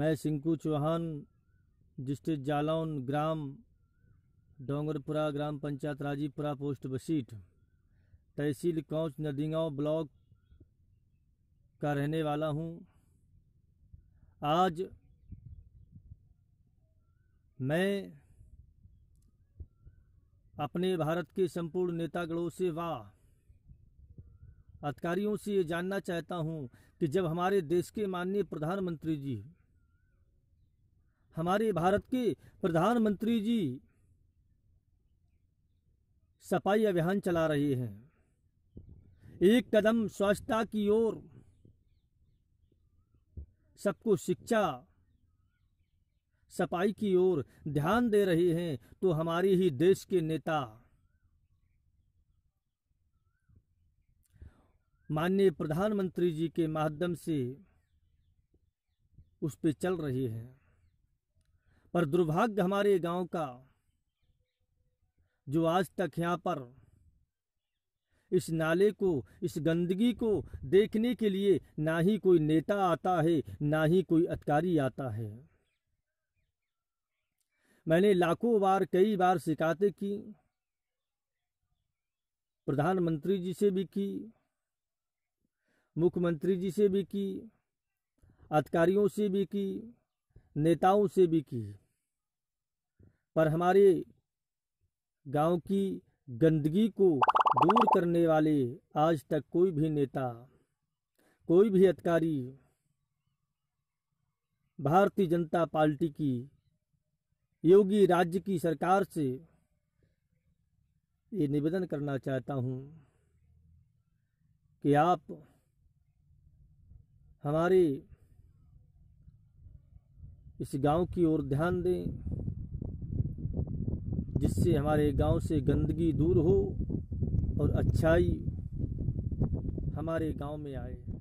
मैं सिंकू चौहान डिस्ट्रिक्ट जालौन ग्राम डोंगरपुरा ग्राम पंचायत राजीपुरा पोस्ट बसीट तहसील कौच नदीगांव ब्लॉक का रहने वाला हूं आज मैं अपने भारत के संपूर्ण नेतागणों से व अधिकारियों से ये जानना चाहता हूं कि जब हमारे देश के माननीय प्रधानमंत्री जी हमारे भारत के प्रधानमंत्री जी सफाई अभियान चला रहे हैं एक कदम स्वच्छता की ओर सबको शिक्षा सफाई की ओर ध्यान दे रहे हैं तो हमारे ही देश के नेता माननीय प्रधानमंत्री जी के माध्यम से उस पर चल रहे हैं पर दुर्भाग्य हमारे गांव का जो आज तक यहाँ पर इस नाले को इस गंदगी को देखने के लिए ना ही कोई नेता आता है ना ही कोई अधिकारी आता है मैंने लाखों बार कई बार शिकायतें की प्रधानमंत्री जी से भी की मुख्यमंत्री जी से भी की अधिकारियों से भी की नेताओं से भी की पर हमारे गांव की गंदगी को दूर करने वाले आज तक कोई भी नेता कोई भी अधिकारी भारतीय जनता पार्टी की योगी राज्य की सरकार से ये निवेदन करना चाहता हूँ कि आप हमारे इस गांव की ओर ध्यान दें जिससे हमारे गांव से गंदगी दूर हो और अच्छाई हमारे गांव में आए